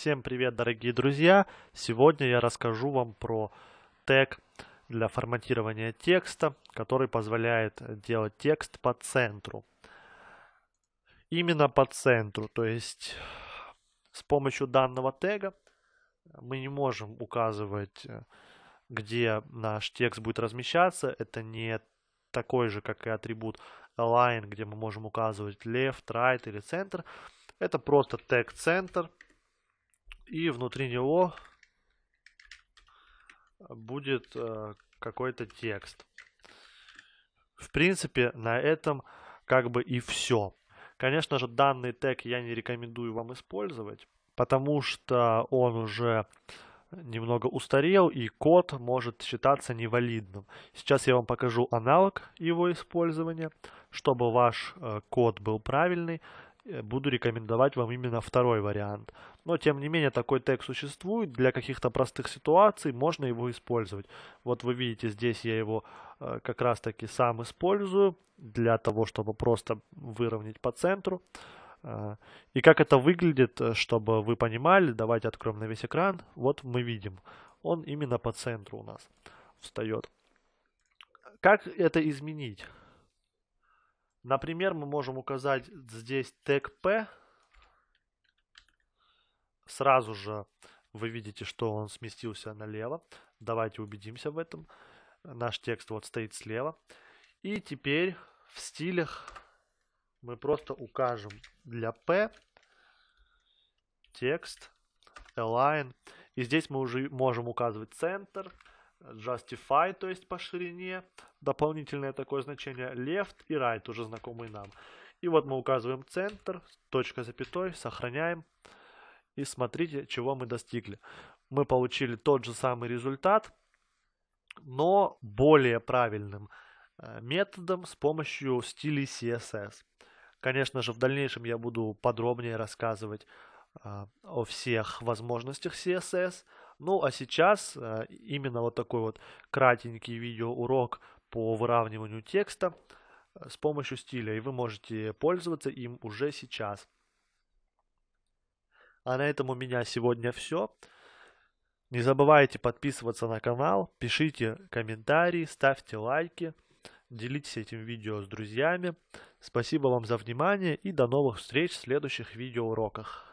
Всем привет, дорогие друзья! Сегодня я расскажу вам про тег для форматирования текста, который позволяет делать текст по центру. Именно по центру, то есть с помощью данного тега мы не можем указывать, где наш текст будет размещаться. Это не такой же, как и атрибут align, где мы можем указывать left, right или center. Это просто тег center и внутри него будет э, какой-то текст. В принципе, на этом как бы и все. Конечно же, данный тег я не рекомендую вам использовать, потому что он уже немного устарел, и код может считаться невалидным. Сейчас я вам покажу аналог его использования, чтобы ваш э, код был правильный. Э, буду рекомендовать вам именно второй вариант. Но, тем не менее, такой тег существует. Для каких-то простых ситуаций можно его использовать. Вот вы видите, здесь я его э, как раз-таки сам использую для того, чтобы просто выровнять по центру. Э, и как это выглядит, чтобы вы понимали, давайте откроем на весь экран. Вот мы видим, он именно по центру у нас встает. Как это изменить? Например, мы можем указать здесь тег P. Сразу же вы видите, что он сместился налево. Давайте убедимся в этом. Наш текст вот стоит слева. И теперь в стилях мы просто укажем для P текст align. И здесь мы уже можем указывать центр, Justify, то есть по ширине, дополнительное такое значение left и right, уже знакомые нам. И вот мы указываем центр, точка запятой, сохраняем. И смотрите, чего мы достигли. Мы получили тот же самый результат, но более правильным э, методом с помощью стилей CSS. Конечно же, в дальнейшем я буду подробнее рассказывать э, о всех возможностях CSS, ну а сейчас э, именно вот такой вот кратенький видеоурок по выравниванию текста э, с помощью стиля, и вы можете пользоваться им уже сейчас. А на этом у меня сегодня все. Не забывайте подписываться на канал, пишите комментарии, ставьте лайки, делитесь этим видео с друзьями. Спасибо вам за внимание и до новых встреч в следующих видеоуроках.